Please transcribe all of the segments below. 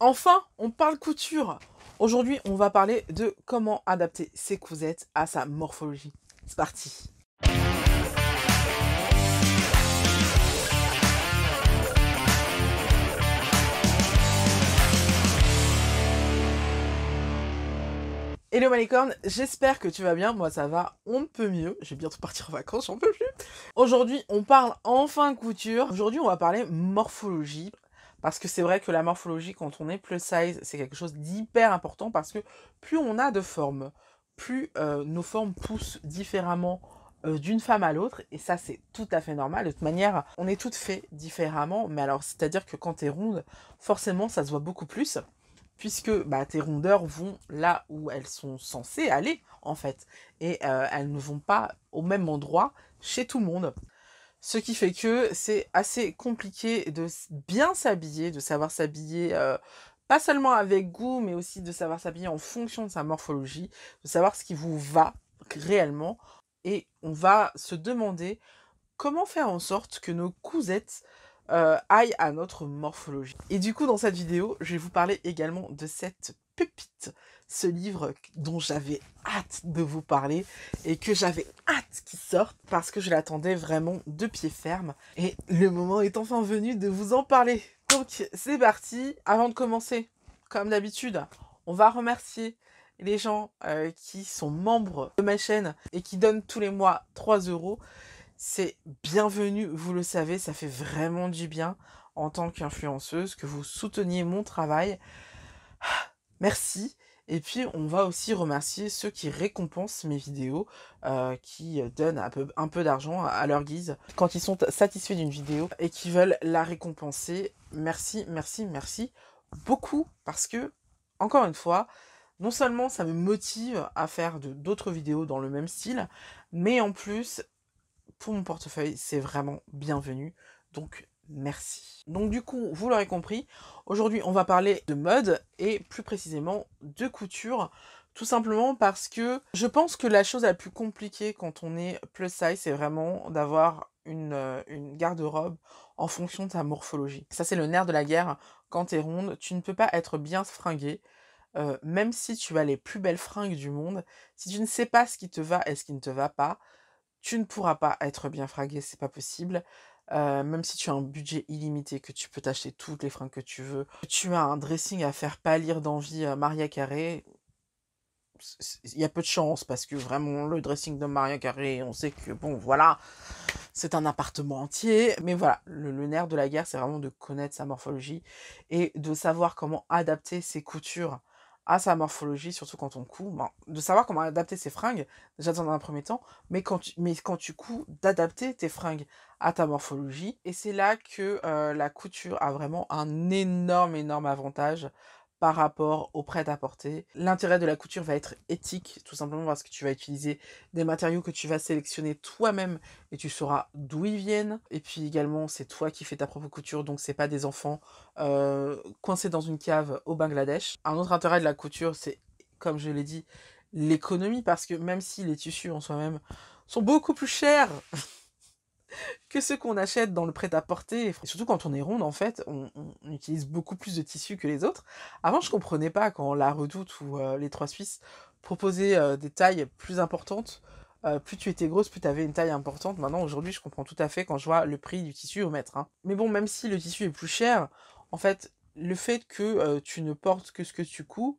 Enfin, on parle couture. Aujourd'hui, on va parler de comment adapter ses cousettes à sa morphologie. C'est parti. Hello Malicorne, j'espère que tu vas bien, moi ça va, on peut mieux, J'ai vais bientôt partir en vacances, j'en peux plus. Aujourd'hui on parle enfin couture, aujourd'hui on va parler morphologie, parce que c'est vrai que la morphologie, quand on est plus size, c'est quelque chose d'hyper important parce que plus on a de formes, plus euh, nos formes poussent différemment euh, d'une femme à l'autre. Et ça, c'est tout à fait normal. De toute manière, on est toutes faites différemment. Mais alors, c'est-à-dire que quand es ronde, forcément, ça se voit beaucoup plus puisque bah, tes rondeurs vont là où elles sont censées aller, en fait. Et euh, elles ne vont pas au même endroit chez tout le monde. Ce qui fait que c'est assez compliqué de bien s'habiller, de savoir s'habiller euh, pas seulement avec goût, mais aussi de savoir s'habiller en fonction de sa morphologie, de savoir ce qui vous va réellement. Et on va se demander comment faire en sorte que nos cousettes euh, aillent à notre morphologie. Et du coup, dans cette vidéo, je vais vous parler également de cette pupite ce livre dont j'avais hâte de vous parler et que j'avais hâte qu'il sorte parce que je l'attendais vraiment de pied ferme. Et le moment est enfin venu de vous en parler. Donc c'est parti, avant de commencer, comme d'habitude, on va remercier les gens euh, qui sont membres de ma chaîne et qui donnent tous les mois 3 euros. C'est bienvenu, vous le savez, ça fait vraiment du bien en tant qu'influenceuse que vous souteniez mon travail. Ah, merci. Et puis, on va aussi remercier ceux qui récompensent mes vidéos, euh, qui euh, donnent un peu, un peu d'argent à leur guise quand ils sont satisfaits d'une vidéo et qui veulent la récompenser. Merci, merci, merci beaucoup parce que, encore une fois, non seulement ça me motive à faire d'autres vidéos dans le même style, mais en plus, pour mon portefeuille, c'est vraiment bienvenu. Donc, Merci. Donc du coup, vous l'aurez compris, aujourd'hui on va parler de mode et plus précisément de couture. Tout simplement parce que je pense que la chose la plus compliquée quand on est plus size, c'est vraiment d'avoir une, euh, garde-robe en fonction de sa morphologie. Ça c'est le nerf de la guerre. Quand t'es ronde, tu ne peux pas être bien fringuée. Euh, même si tu as les plus belles fringues du monde, si tu ne sais pas ce qui te va et ce qui ne te va pas, tu ne pourras pas être bien fringuée, c'est pas possible. Euh, même si tu as un budget illimité, que tu peux t'acheter toutes les fringues que tu veux, tu as un dressing à faire pâlir d'envie euh, Maria Carré, il y a peu de chance parce que vraiment le dressing de Maria Carré, on sait que bon voilà, c'est un appartement entier. Mais voilà, le, le nerf de la guerre, c'est vraiment de connaître sa morphologie et de savoir comment adapter ses coutures à sa morphologie, surtout quand on coud, de savoir comment adapter ses fringues, j'attends dans un premier temps, mais quand tu, mais quand tu couds, d'adapter tes fringues à ta morphologie. Et c'est là que euh, la couture a vraiment un énorme, énorme avantage par rapport au prêt-à-porter. L'intérêt de la couture va être éthique, tout simplement parce que tu vas utiliser des matériaux que tu vas sélectionner toi-même et tu sauras d'où ils viennent. Et puis également, c'est toi qui fais ta propre couture, donc c'est pas des enfants euh, coincés dans une cave au Bangladesh. Un autre intérêt de la couture, c'est, comme je l'ai dit, l'économie, parce que même si les tissus en soi-même sont beaucoup plus chers que ce qu'on achète dans le prêt-à-porter. surtout quand on est ronde, en fait, on, utilise beaucoup plus de tissus que les autres. Avant, je comprenais pas quand La Redoute ou euh, les Trois Suisses proposaient euh, des tailles plus importantes. Euh, plus tu étais grosse, plus tu avais une taille importante. Maintenant, aujourd'hui, je comprends tout à fait quand je vois le prix du tissu au mètre. Hein. Mais bon, même si le tissu est plus cher, en fait, le fait que tu ne portes que ce que tu couds,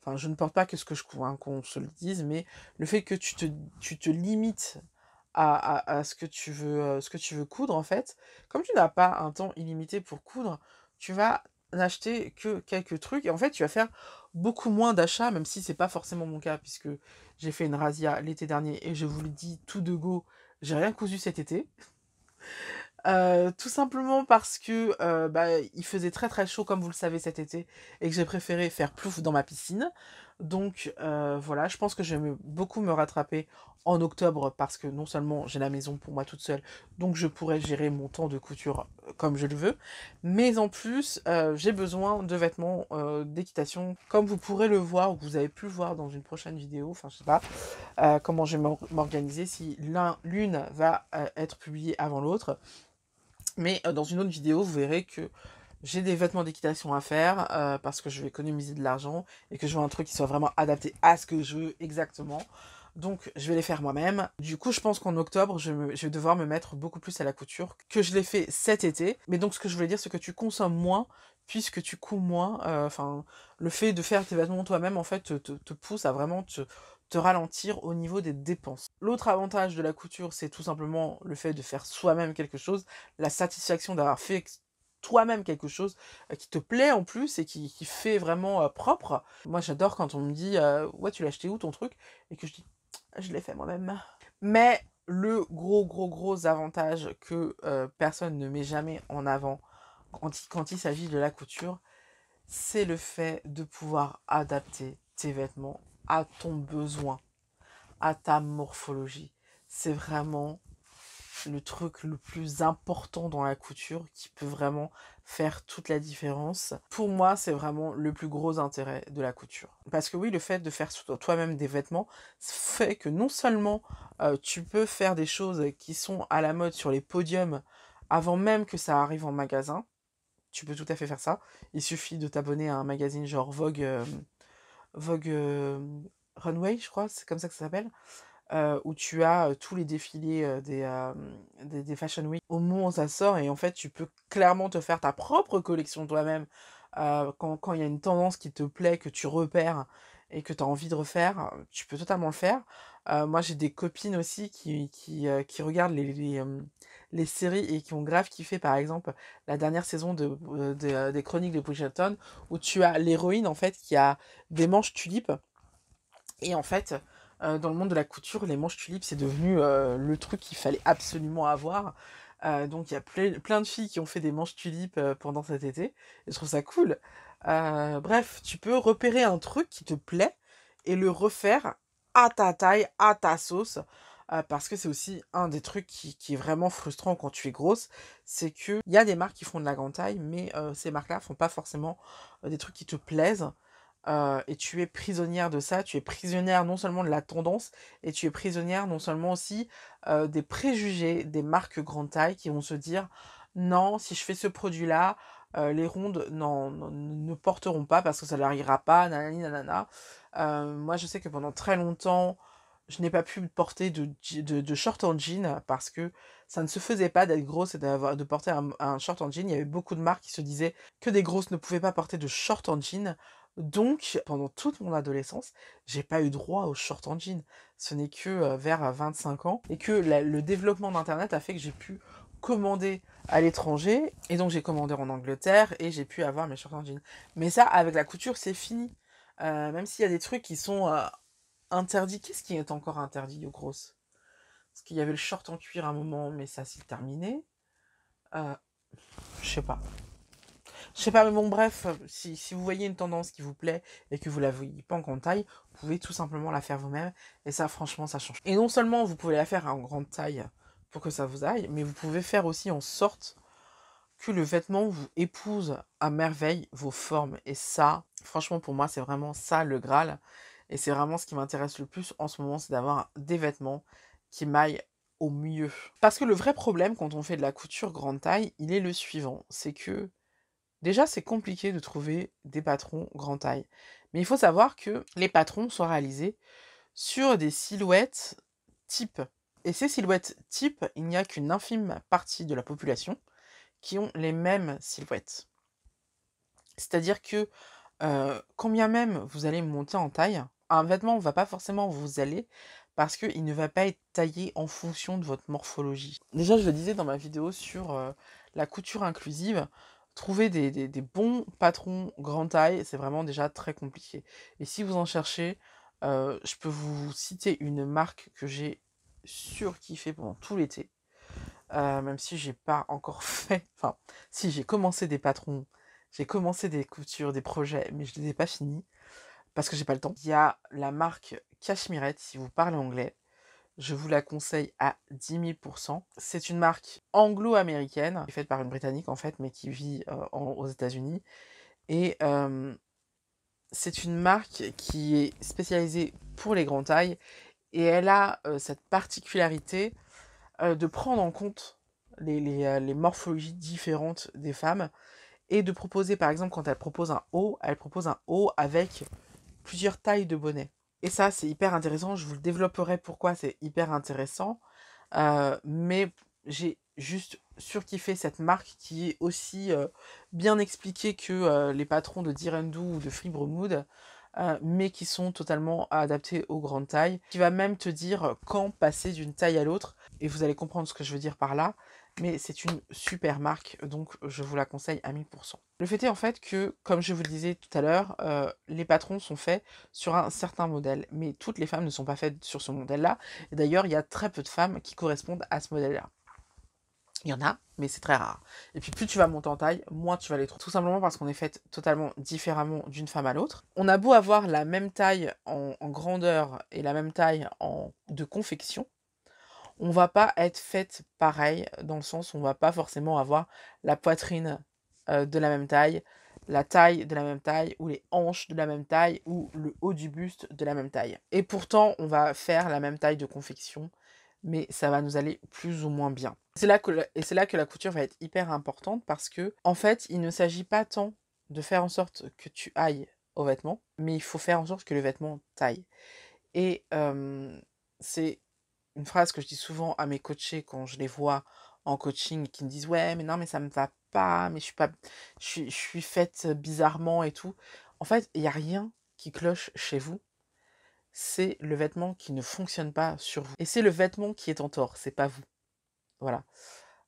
enfin, je ne porte pas que ce que je couds, hein, qu'on se le dise, mais le fait que tu te, tu te limites à, ce, que tu veux, euh, ce que tu veux coudre en fait, comme tu n'as pas un temps illimité pour coudre, tu vas n'acheter que quelques trucs et en fait tu vas faire beaucoup moins d'achats même si c'est pas forcément mon cas puisque j'ai fait une razzia l'été dernier et je vous le dis tout de go j'ai rien cousu cet été euh, tout simplement parce que euh, bah, il faisait très très chaud comme vous le savez cet été et que j'ai préféré faire plouf dans ma piscine donc euh, voilà, je pense que j'aime beaucoup me rattraper en octobre parce que non seulement j'ai la maison pour moi toute seule, donc je pourrais gérer mon temps de couture euh, comme je le veux, mais en plus euh, j'ai besoin de vêtements d'équitation comme vous pourrez le voir ou vous avez pu le voir dans une prochaine vidéo, enfin je sais pas comment je vais m'organiser si l'une va être publiée avant l'autre. Mais dans une autre vidéo, vous verrez que j'ai des vêtements d'équitation à faire euh, parce que je vais économiser de l'argent et que je veux un truc qui soit vraiment adapté à ce que je veux exactement. Donc je vais les faire moi-même. Du coup, je pense qu'en octobre, je, vais devoir me mettre beaucoup plus à la couture que je l'ai fait cet été. Mais donc ce que je voulais dire, c'est que tu consommes moins puisque tu coûts moins. Euh, enfin, le fait de faire tes vêtements toi-même, en fait, te, pousse à vraiment te, te ralentir au niveau des dépenses. L'autre avantage de la couture, c'est tout simplement le fait de faire soi-même quelque chose, la satisfaction d'avoir fait toi-même quelque chose qui te plaît en plus et qui, fait vraiment propre. Moi j'adore quand on me dit ouais tu l'as acheté où ton truc et que je dis je l'ai fait moi-même. Mais le gros gros gros avantage que personne ne met jamais en avant quand quand il s'agit de la couture, c'est le fait de pouvoir adapter tes vêtements à ton besoin, à ta morphologie. C'est vraiment le truc le plus important dans la couture qui peut vraiment faire toute la différence. Pour moi, c'est vraiment le plus gros intérêt de la couture. Parce que oui, le fait de faire toi-même des vêtements fait que non seulement euh, tu peux faire des choses qui sont à la mode sur les podiums avant même que ça arrive en magasin, tu peux tout à fait faire ça. Il suffit de t'abonner à un magazine genre Vogue, euh, Vogue euh, Runway, je crois, c'est comme ça que ça s'appelle. Euh, où tu as tous les défilés des, Fashion Week au moment où ça sort et en fait tu peux clairement te faire ta propre collection toi-même quand il y a une tendance qui te plaît, que tu repères et que tu as envie de refaire, tu peux totalement le faire. moi j'ai des copines aussi qui, regardent les, séries et qui ont grave kiffé par exemple la dernière saison des chroniques de Bridgerton où tu as l'héroïne en fait qui a des manches tulipes et en fait euh, dans le monde de la couture, les manches tulipes, c'est devenu euh, le truc qu'il fallait absolument avoir. Euh, donc il y a plein de filles qui ont fait des manches tulipes pendant cet été. Et je trouve ça cool. bref, tu peux repérer un truc qui te plaît et le refaire à ta taille, à ta sauce. parce que c'est aussi un des trucs qui, est vraiment frustrant quand tu es grosse, c'est qu'il y a des marques qui font de la grande taille, mais ces marques-là font pas forcément des trucs qui te plaisent. Euh, et tu es prisonnière de ça, tu es prisonnière non seulement de la tendance, et tu es prisonnière non seulement aussi euh, des préjugés des marques grande taille qui vont se dire non, si je fais ce produit-là, euh, les rondes ne porteront pas parce que ça leur ira pas, nanani, nanana. moi, je sais que pendant très longtemps, je n'ai pas pu porter de, de, short en jean parce que ça ne se faisait pas d'être grosse et de porter un, short en jean. Il y avait beaucoup de marques qui se disaient que des grosses ne pouvaient pas porter de short en jean. Donc, pendant toute mon adolescence, j'ai pas eu droit aux shorts en jean. Ce n'est que euh, vers 25 euh, ans. Et que le développement d'Internet a fait que j'ai pu commander à l'étranger. Et donc, j'ai commandé en Angleterre et j'ai pu avoir mes shorts en jean. Mais ça, avec la couture, c'est fini. Euh, même s'il y a des trucs qui sont interdits. Qu'est-ce qui est encore interdit aux grosses Parce qu'il y avait le short en cuir à un moment, mais ça s'est terminé. Je sais pas. Je sais pas, mais bon, bref, si, vous voyez une tendance qui vous plaît et que vous la voyez pas en grande taille, vous pouvez tout simplement la faire vous-même. Et ça, franchement, ça change. Et non seulement vous pouvez la faire en grande taille pour que ça vous aille, mais vous pouvez faire aussi en sorte que le vêtement vous épouse à merveille vos formes. Et ça, franchement, pour moi, c'est vraiment ça le Graal. Et c'est vraiment ce qui m'intéresse le plus en ce moment, c'est d'avoir des vêtements qui maillent au mieux. Parce que le vrai problème quand on fait de la couture grande taille, il est le suivant, c'est que Déjà, c'est compliqué de trouver des patrons grand taille. Mais il faut savoir que les patrons sont réalisés sur des silhouettes type. Et ces silhouettes type, il n'y a qu'une infime partie de la population qui ont les mêmes silhouettes. C'est-à-dire que euh, combien même vous allez monter en taille, un vêtement ne va pas forcément vous aller parce qu'il ne va pas être taillé en fonction de votre morphologie. Déjà, je le disais dans ma vidéo sur euh, la couture inclusive, trouver des, bons patrons grand taille, c'est vraiment déjà très compliqué. Et si vous en cherchez, euh, je peux vous citer une marque que j'ai surkiffée pendant tout l'été. Euh, même si j'ai pas encore fait. Enfin, si j'ai commencé des patrons, j'ai commencé des coutures, des projets, mais je les ai pas finis parce que j'ai pas le temps. Il y a la marque Cashmirette, si vous parlez anglais. Je vous la conseille à 10 000 C'est une marque anglo-américaine, faite par une Britannique en fait, mais qui vit euh, aux États-Unis. Et euh, c'est une marque qui est spécialisée pour les grandes tailles. Et elle a euh, cette particularité de prendre en compte les, les morphologies différentes des femmes et de proposer, par exemple, quand elle propose un haut, elle propose un haut avec plusieurs tailles de bonnets. Et ça, c'est hyper intéressant. Je vous le développerai pourquoi c'est hyper intéressant. Euh, mais j'ai juste surkiffé cette marque qui est aussi euh, bien expliquée que euh, les patrons de Direndu ou de Fribremood, mais qui sont totalement adaptés aux grandes tailles. Qui va même te dire quand passer d'une taille à l'autre. Et vous allez comprendre ce que je veux dire par là mais c'est une super marque, donc je vous la conseille à 1000%. Le fait est en fait que, comme je vous le disais tout à l'heure, euh, les patrons sont faits sur un certain modèle, mais toutes les femmes ne sont pas faites sur ce modèle-là. D'ailleurs, il y a très peu de femmes qui correspondent à ce modèle-là. Il y en a, mais c'est très rare. Et puis plus tu vas monter en taille, moins tu vas les trouver. Tout simplement parce qu'on est faite totalement différemment d'une femme à l'autre. On a beau avoir la même taille en, en grandeur et la même taille en, de confection, on va pas être faite pareil, dans le sens où on va pas forcément avoir la poitrine de la même taille, la taille de la même taille, ou les hanches de la même taille, ou le haut du buste de la même taille. Et pourtant, on va faire la même taille de confection, mais ça va nous aller plus ou moins bien. C'est là que et c'est là que la couture va être hyper importante parce que en fait, il ne s'agit pas tant de faire en sorte que tu ailles au vêtement, mais il faut faire en sorte que le vêtement taille. Et c'est une phrase que je dis souvent à mes coachés quand je les vois en coaching qui me disent ouais mais non mais ça me va pas mais je suis pas je suis, faite bizarrement et tout en fait il n'y a rien qui cloche chez vous c'est le vêtement qui ne fonctionne pas sur vous et c'est le vêtement qui est en tort c'est pas vous voilà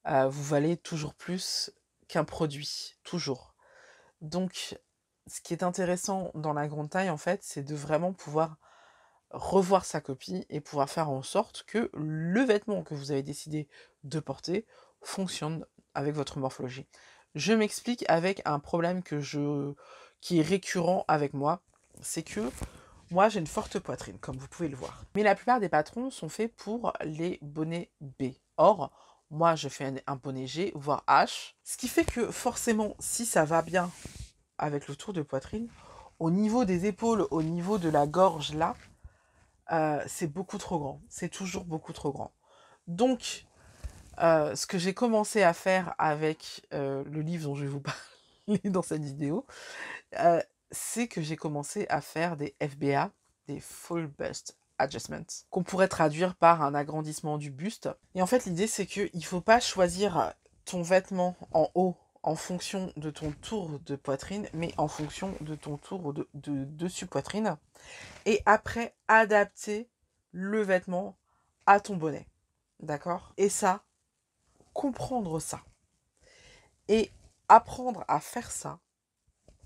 euh, vous valez toujours plus qu'un produit toujours donc ce qui est intéressant dans la grande taille en fait c'est de vraiment pouvoir revoir sa copie et pouvoir faire en sorte que le vêtement que vous avez décidé de porter fonctionne avec votre morphologie. Je m'explique avec un problème que je... qui est récurrent avec moi, c'est que moi j'ai une forte poitrine, comme vous pouvez le voir. Mais la plupart des patrons sont faits pour les bonnets B. Or, moi je fais un, bonnet G, voire H, ce qui fait que forcément, si ça va bien avec le tour de poitrine, au niveau des épaules, au niveau de la gorge là, euh, c'est beaucoup trop grand. C'est toujours beaucoup trop grand. Donc, euh, ce que j'ai commencé à faire avec euh, le livre dont je vais vous parler dans cette vidéo, c'est que j'ai commencé à faire des FBA, des Full Bust Adjustments, qu'on pourrait traduire par un agrandissement du buste. Et en fait, l'idée, c'est qu'il ne faut pas choisir ton vêtement en haut en fonction de ton tour de poitrine, mais en fonction de ton tour de, de dessus poitrine. Et après, adapter le vêtement à ton bonnet. D'accord Et ça, comprendre ça et apprendre à faire ça,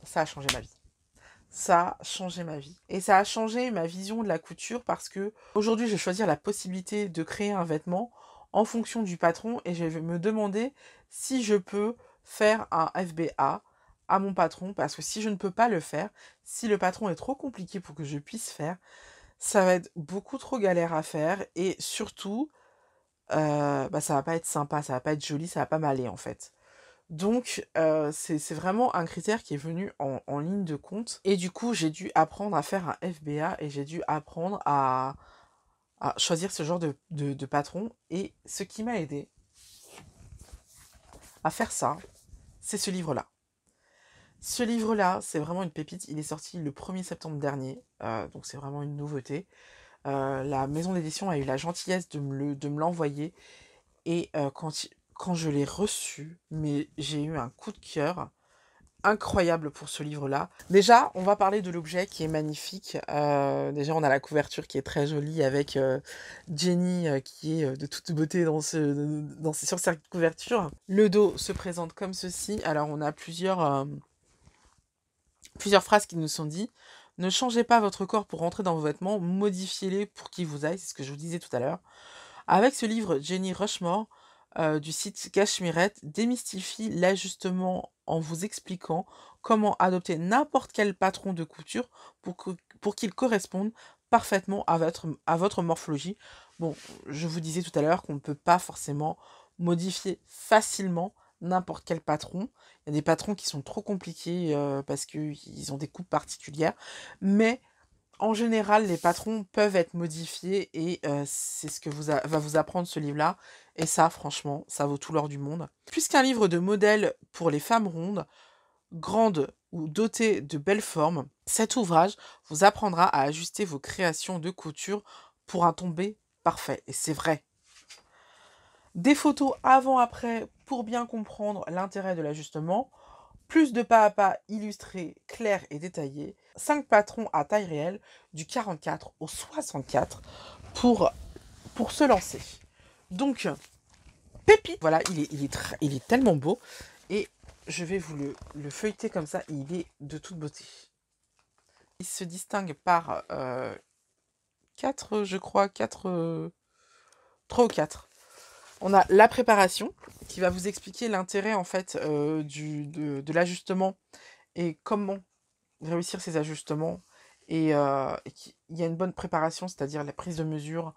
ça a changé ma vie. Ça a changé ma vie. Et ça a changé ma vision de la couture parce que aujourd'hui, je vais choisir la possibilité de créer un vêtement en fonction du patron et je vais me demander si je peux faire un FBA à mon patron parce que si je ne peux pas le faire, si le patron est trop compliqué pour que je puisse faire, ça va être beaucoup trop galère à faire et surtout, ça euh, bah, ça va pas être sympa, ça va pas être joli, ça va pas m'aller en fait. Donc euh, c'est vraiment un critère qui est venu en, ligne de compte et du coup j'ai dû apprendre à faire un FBA et j'ai dû apprendre à, choisir ce genre de, de, de patron et ce qui m'a aidé à faire ça, c'est ce livre-là. Ce livre-là, c'est vraiment une pépite. Il est sorti le 1er septembre dernier, euh, donc c'est vraiment une nouveauté. Euh, la maison d'édition a eu la gentillesse de me l'envoyer. et euh, quand, quand je l'ai reçu, mais j'ai eu un coup de cœur incroyable pour ce livre-là. Déjà, on va parler de l'objet qui est magnifique. Euh, déjà, on a la couverture qui est très jolie avec euh, Jenny euh, qui est de toute beauté dans sur cette couverture. Le dos se présente comme ceci. Alors, on a plusieurs, plusieurs phrases qui nous sont dites. Ne changez pas votre corps pour rentrer dans vos vêtements, modifiez-les pour qu'ils vous aillent, c'est ce que je vous disais tout à l'heure. Avec ce livre, Jenny Rushmore euh, du site Cachemirette, démystifie l'ajustement en vous expliquant comment adopter n'importe quel patron de couture pour, pour qu'il corresponde parfaitement à votre, à votre morphologie. Bon, je vous disais tout à l'heure qu'on ne peut pas forcément modifier facilement n'importe quel patron. Il y a des patrons qui sont trop compliqués euh, parce qu'ils ont des coupes particulières. Mais en général, les patrons peuvent être modifiés et euh, c'est ce que vous va vous apprendre ce livre-là. Et ça, franchement, ça vaut tout l'or du monde. Puisqu'un livre de modèles pour les femmes rondes, grandes ou dotées de belles formes, cet ouvrage vous apprendra à ajuster vos créations de couture pour un tombé parfait. Et c'est vrai. Des photos avant-après pour bien comprendre l'intérêt de l'ajustement. Plus de pas à pas illustrés, clairs et détaillés. 5 patrons à taille réelle du 44 au 64 pour, pour se lancer. Donc, pépite. Voilà, il est, tellement beau. Et je vais vous le, feuilleter comme ça. Il est de toute beauté. Il se distingue par euh, quatre, 4, je crois, 4, 3 euh, ou 4. On a la préparation qui va vous expliquer l'intérêt en fait euh, de, l'ajustement et comment réussir ces ajustements. et il y a une bonne préparation, c'est-à-dire la prise de mesure,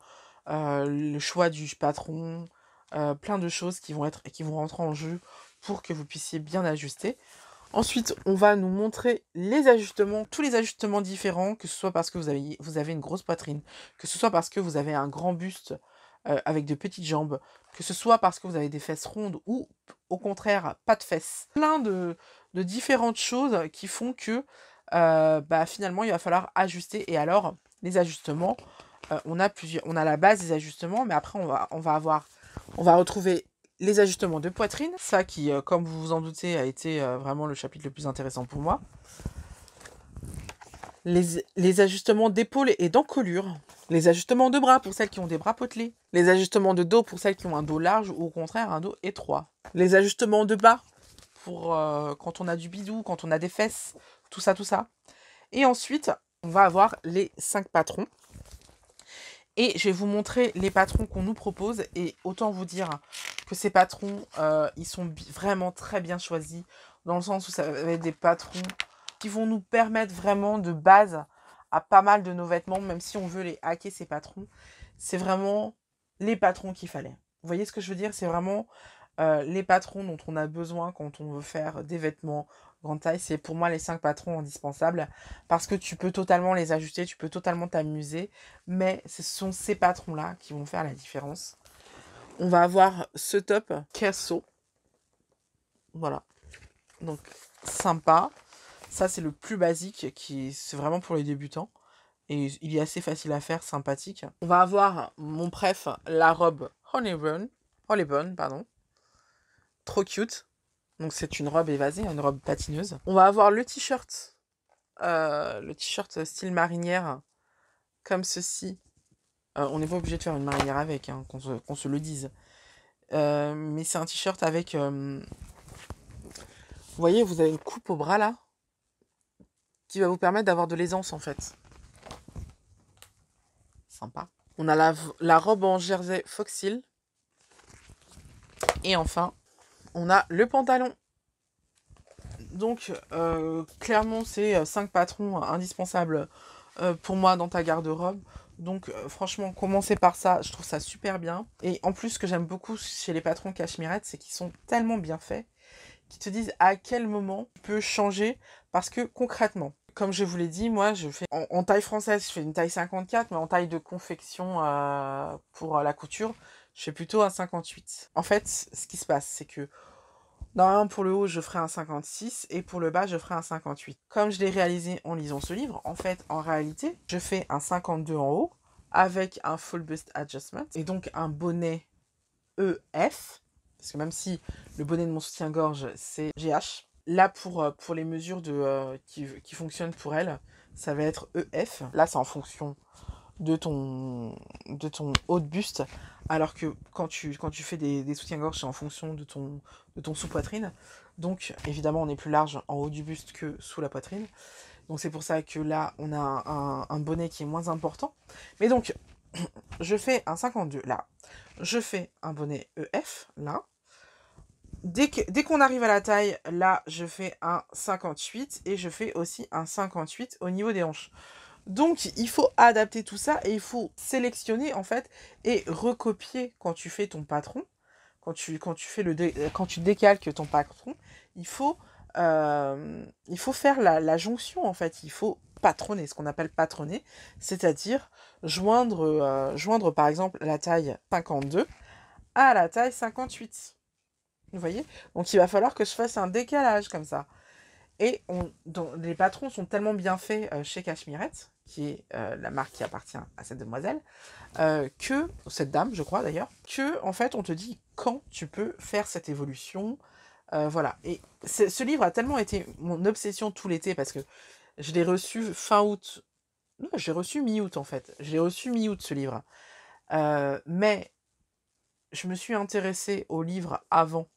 euh, le choix du patron, euh, plein de choses qui vont, être, qui vont rentrer en jeu pour que vous puissiez bien ajuster. Ensuite, on va nous montrer les ajustements, tous les ajustements différents, que ce soit parce que vous avez, vous avez une grosse poitrine, que ce soit parce que vous avez un grand buste euh, avec de petites jambes, que ce soit parce que vous avez des fesses rondes ou au contraire pas de fesses. Plein de, différentes choses qui font que bah, finalement il va falloir ajuster et alors les ajustements euh, on, a on a la base des ajustements, mais après, on va, on va, avoir, on va retrouver les ajustements de poitrine. Ça qui, euh, comme vous vous en doutez, a été euh, vraiment le chapitre le plus intéressant pour moi. Les, ajustements d'épaule et d'encolure. Les ajustements de bras pour celles qui ont des bras potelés. Les ajustements de dos pour celles qui ont un dos large ou au contraire un dos étroit. Les ajustements de bas pour quand on a du bidou, quand on a des fesses, tout ça, tout ça. Et ensuite, on va avoir les cinq patrons. Et je vais vous montrer les patrons qu'on nous propose. Et autant vous dire que ces patrons, euh, ils sont vraiment très bien choisis. Dans le sens où ça va être des patrons qui vont nous permettre vraiment de base à pas mal de nos vêtements, même si on veut les hacker, ces patrons. C'est vraiment les patrons qu'il fallait. Vous voyez ce que je veux dire C'est vraiment euh, les patrons dont on a besoin quand on veut faire des vêtements grande taille, c'est pour moi les cinq patrons indispensables parce que tu peux totalement les ajuster, tu peux totalement t'amuser, mais ce sont ces patrons-là qui vont faire la différence. On va avoir ce top casso. Voilà. Donc sympa. Ça c'est le plus basique qui c'est vraiment pour les débutants et il est assez facile à faire, sympathique. On va avoir mon préf, la robe Honey Honeybone, pardon trop cute. Donc c'est une robe évasée, une robe patineuse. On va avoir le t-shirt, euh, le t-shirt style marinière, comme ceci. Euh, on n'est pas obligé de faire une marinière avec, hein, qu'on se, le dise. Euh, mais c'est un t-shirt avec... vous voyez, vous avez une coupe au bras là, qui va vous permettre d'avoir de l'aisance en fait. Sympa. On a la, la robe en jersey foxil. Et enfin, on a le pantalon. Donc, euh, clairement, c'est 5 euh, patrons euh, indispensables pour moi dans ta garde-robe. Donc, franchement, commencer par ça, je trouve ça super bien. Et en plus, ce que j'aime beaucoup chez les patrons cachemirettes, c'est qu'ils sont tellement bien faits qu'ils te disent à quel moment tu peux changer. Parce que concrètement, comme je vous l'ai dit, moi, je fais en, en, taille française, je fais une taille 54, mais en taille de confection pour la couture, je fais plutôt un 58. En fait, ce qui se passe, c'est que normalement pour le haut, je ferai un 56 et pour le bas, je ferai un 58. Comme je l'ai réalisé en lisant ce livre, en fait, en réalité, je fais un 52 en haut avec un full bust adjustment et donc un bonnet EF, parce que même si le bonnet de mon soutien-gorge, c'est GH, là pour, euh, pour les mesures de, euh, qui, qui fonctionnent pour elle, ça va être EF. Là, c'est en fonction de ton, de ton haut de buste, alors que quand tu, quand tu fais des, soutiens-gorge, c'est en fonction de ton, de ton sous-poitrine. Donc, évidemment, on est plus large en haut du buste que sous la poitrine. Donc, c'est pour ça que là, on a un, bonnet qui est moins important. Mais donc, je fais un 52 là. Je fais un bonnet EF là. Dès qu'on arrive à la taille, là, je fais un 58 et je fais aussi un 58 au niveau des hanches. Donc il faut adapter tout ça et il faut sélectionner en fait et recopier quand tu fais ton patron, quand tu, quand fais le euh, quand tu décalques ton patron, il faut, euh, faire la, jonction en fait, il faut patronner, ce qu'on appelle patronner, c'est-à-dire joindre, euh, joindre par exemple la taille 52 à la taille 58. Vous voyez Donc il va falloir que je fasse un décalage comme ça. Et on, les patrons sont tellement bien faits euh, chez Cashmirette, qui est euh, la marque qui appartient à cette demoiselle, euh, que, cette dame, je crois d'ailleurs, que, en fait, on te dit quand tu peux faire cette évolution. voilà. Et ce livre a tellement été mon obsession tout l'été parce que je l'ai reçu fin août. Non, j'ai reçu mi-août en fait. J'ai reçu mi-août ce livre. mais je me suis intéressée au livre avant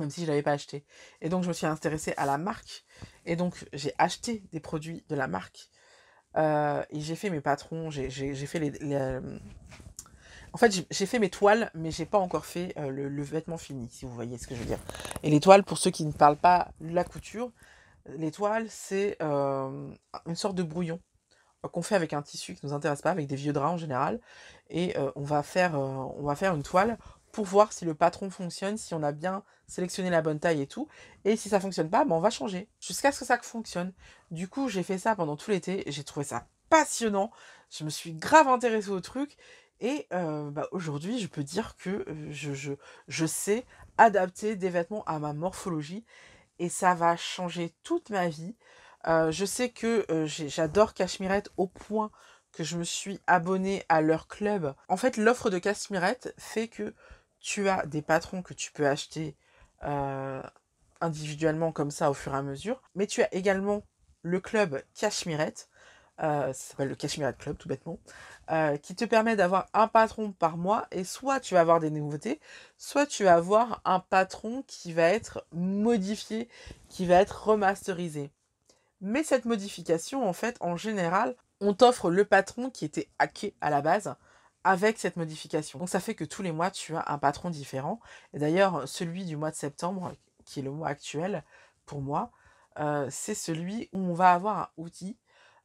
même si je ne l'avais pas acheté. Et donc, je me suis intéressée à la marque. Et donc, j'ai acheté des produits de la marque. Euh, et j'ai fait mes patrons, j'ai fait les, euh, En fait, j'ai fait mes toiles, mais j'ai pas encore fait euh, le, vêtement fini, si vous voyez ce que je veux dire. Et les toiles, pour ceux qui ne parlent pas la couture, les toiles, c'est une sorte de brouillon qu'on fait avec un tissu qui ne nous intéresse pas, avec des vieux draps en général, et on va faire, on va faire une toile pour voir si le patron fonctionne, si on a bien sélectionné la bonne taille et tout. Et si ça fonctionne pas, ben, on va changer jusqu'à ce que ça fonctionne. Du coup, j'ai fait ça pendant tout l'été j'ai trouvé ça passionnant. Je me suis grave intéressée au truc. Et euh, bah, aujourd'hui, je peux dire que euh, je, je, sais adapter des vêtements à ma morphologie. Et ça va changer toute ma vie. Euh, je sais que j'adore Cachemirette au point que je me suis abonnée à leur club. En fait, l'offre de Cashmirette fait que tu as des patrons que tu peux acheter euh, individuellement comme ça au fur et à mesure, mais tu as également le club Cashmirette, euh, ça s'appelle le Cachemirette Club tout bêtement, euh, qui te permet d'avoir un patron par mois et soit tu vas avoir des nouveautés, soit tu vas avoir un patron qui va être modifié, qui va être remasterisé. Mais cette modification, en fait, en général, on t'offre le patron qui était hacké à la base avec cette modification. Donc ça fait que tous les mois, tu as un patron différent. Et d'ailleurs, celui du mois de septembre, qui est le mois actuel pour moi, euh, c'est celui où on va avoir un outil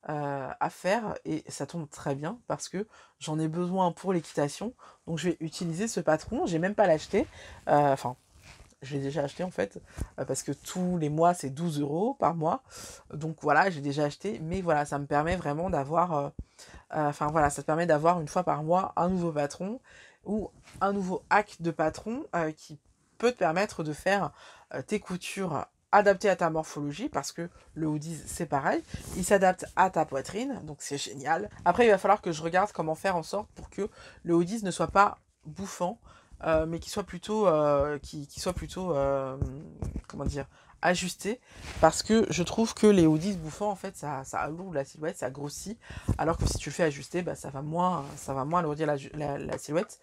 euh, à faire et ça tombe très bien parce que j'en ai besoin pour l'équitation. Donc je vais utiliser ce patron. J'ai même pas l'acheté. Euh, enfin, je l'ai déjà acheté en fait parce que tous les mois c'est 12 euros par mois. Donc voilà, j'ai déjà acheté. Mais voilà, ça me permet vraiment d'avoir euh, enfin voilà, ça te permet d'avoir une fois par mois un nouveau patron ou un nouveau hack de patron euh, qui peut te permettre de faire euh, tes coutures adaptées à ta morphologie parce que le hoodie c'est pareil, il s'adapte à ta poitrine donc c'est génial. Après il va falloir que je regarde comment faire en sorte pour que le hoodies ne soit pas bouffant mais qu'il soit plutôt, soit plutôt, comment dire, ajuster parce que je trouve que les hoodies bouffants en fait ça, ça la silhouette, ça grossit alors que si tu fais ajuster bah, ça va moins ça va moins alourdir la, la, silhouette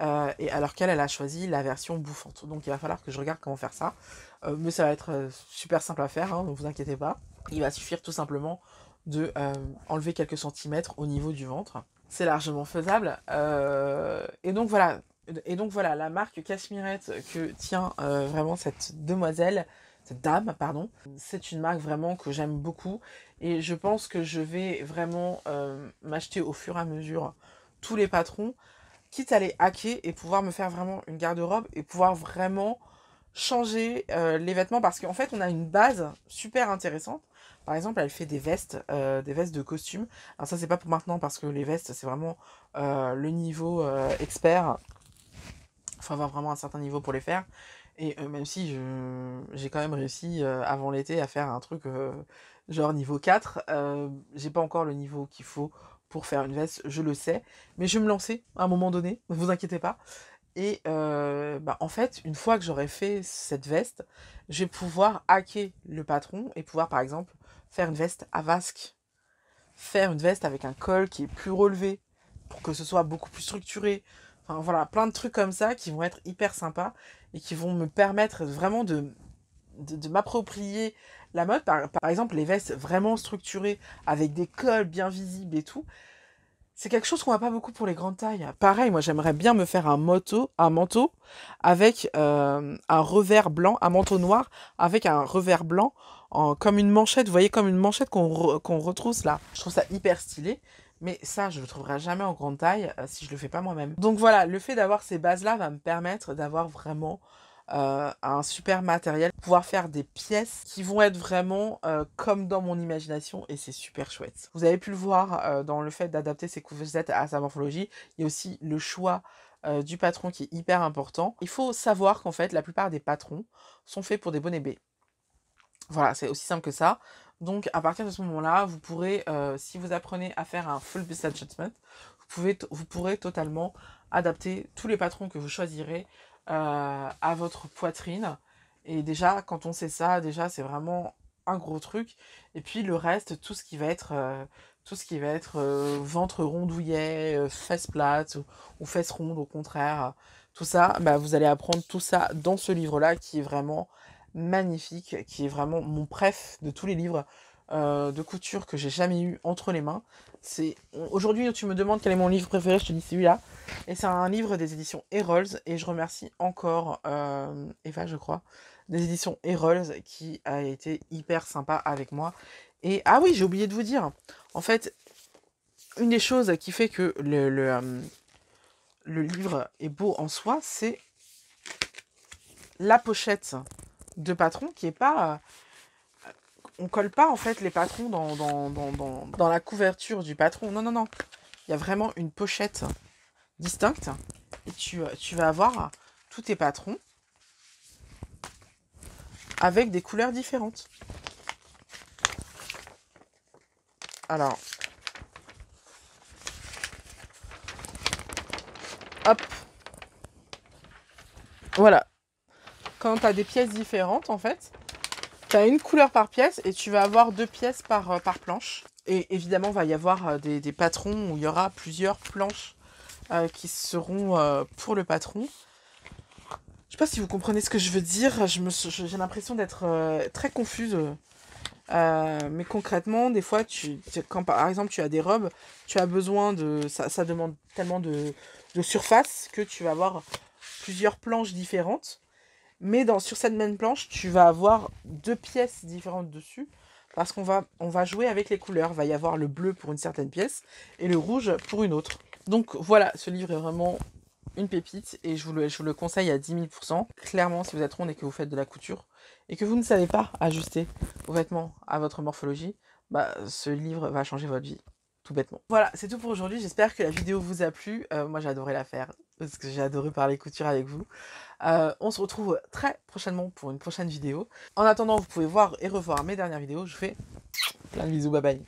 euh, et alors qu'elle elle a choisi la version bouffante donc il va falloir que je regarde comment faire ça euh, mais ça va être euh, super simple à faire donc hein, ne vous inquiétez pas il va suffire tout simplement de enlever quelques centimètres au niveau du ventre c'est largement faisable et donc voilà et donc voilà la marque Cashmirette que tient vraiment cette demoiselle dame, pardon. C'est une marque vraiment que j'aime beaucoup et je pense que je vais vraiment euh, m'acheter au fur et à mesure tous les patrons, quitte à les hacker et pouvoir me faire vraiment une garde-robe et pouvoir vraiment changer euh, les vêtements parce qu'en fait on a une base super intéressante. Par exemple, elle fait des vestes, euh, des vestes de costume. Alors ça c'est pas pour maintenant parce que les vestes c'est vraiment le niveau expert. Faut avoir vraiment un certain niveau pour les faire. Et euh, même si j'ai quand même réussi euh, avant l'été à faire un truc euh, genre niveau 4, j'ai pas encore le niveau qu'il faut pour faire une veste, je le sais, mais je vais me lancer à un moment donné, ne vous inquiétez pas. Et bah, en fait, une fois que j'aurai fait cette veste, je vais pouvoir hacker le patron et pouvoir par exemple faire une veste à vasque, faire une veste avec un col qui est plus relevé pour que ce soit beaucoup plus structuré, voilà, plein de trucs comme ça qui vont être hyper sympas et qui vont me permettre vraiment de, de, m'approprier la mode. Par, par, exemple, les vestes vraiment structurées avec des cols bien visibles et tout. C'est quelque chose qu'on voit pas beaucoup pour les grandes tailles. Pareil, moi j'aimerais bien me faire un, moto, un manteau avec euh, un revers blanc, un manteau noir avec un revers blanc en, comme une manchette, vous voyez, comme une manchette qu'on retrousse là. Je trouve ça hyper stylé. Mais ça, je le trouverai jamais en grande taille euh, si je ne le fais pas moi-même. Donc voilà, le fait d'avoir ces bases-là va me permettre d'avoir vraiment euh, un super matériel, pouvoir faire des pièces qui vont être vraiment euh, comme dans mon imagination et c'est super chouette. Vous avez pu le voir dans le fait d'adapter ses couvertures à sa morphologie, il y a aussi le choix du patron qui est hyper important. Il faut savoir qu'en fait la plupart des patrons sont faits pour des bonnets B. Voilà, c'est aussi simple que ça. Donc à partir de ce moment-là, vous pourrez, euh, si vous apprenez à faire un full business adjustment, vous, pouvez vous pourrez totalement adapter tous les patrons que vous choisirez euh, à votre poitrine. Et déjà, quand on sait ça, déjà c'est vraiment un gros truc. Et puis le reste, tout ce qui va être, euh, tout ce qui va être ventre rondouillet, fesses plates ou, fesses rondes au contraire, tout ça, bah, vous allez apprendre tout ça dans ce livre-là qui est vraiment magnifique, qui est vraiment mon pref de tous les livres euh, de couture que j'ai jamais eu entre les mains. C'est aujourd'hui tu me demandes quel est mon livre préféré, je te dis celui-là. Et c'est un livre des éditions Erols, et je remercie encore euh, Eva, je crois, des éditions Erols, qui a été hyper sympa avec moi. Et ah oui, j'ai oublié de vous dire. En fait, une des choses qui fait que le, le euh, livre est beau en soi, c'est la pochette de patron qui est pas. Euh, on colle pas en fait les patrons dans, dans, dans, dans, la couverture du patron. Non, non, non. Il y a vraiment une pochette distincte. Et tu, euh, tu vas avoir tous tes patrons avec des couleurs différentes. Alors. Hop. Voilà, quand tu as des pièces différentes, en fait, tu as une couleur par pièce et tu vas avoir deux pièces par, euh, par planche. Et évidemment, il va y avoir euh, des, patrons où il y aura plusieurs planches euh, qui seront pour le patron. Je sais pas si vous comprenez ce que je veux dire. j'ai l'impression d'être très confuse. mais concrètement, des fois, tu, quand par exemple tu as des robes, tu as besoin de. Ça, ça demande tellement de surface que tu vas avoir plusieurs planches différentes mais dans, sur cette même planche, tu vas avoir deux pièces différentes dessus parce qu'on va, on va jouer avec les couleurs. Il va y avoir le bleu pour une certaine pièce et le rouge pour une autre. Donc voilà, ce livre est vraiment une pépite et je vous le, conseille à 10 000%. Clairement, si vous êtes ronde et que vous faites de la couture et que vous ne savez pas ajuster vos vêtements à votre morphologie, bah, ce livre va changer votre vie tout bêtement. Voilà, c'est tout pour aujourd'hui. J'espère que la vidéo vous a plu. Euh, moi, j'ai adoré la faire parce que j'ai adoré parler couture avec vous. Euh, on se retrouve très prochainement pour une prochaine vidéo. En attendant, vous pouvez voir et revoir mes dernières vidéos. Je vous fais plein de bisous. Bye bye.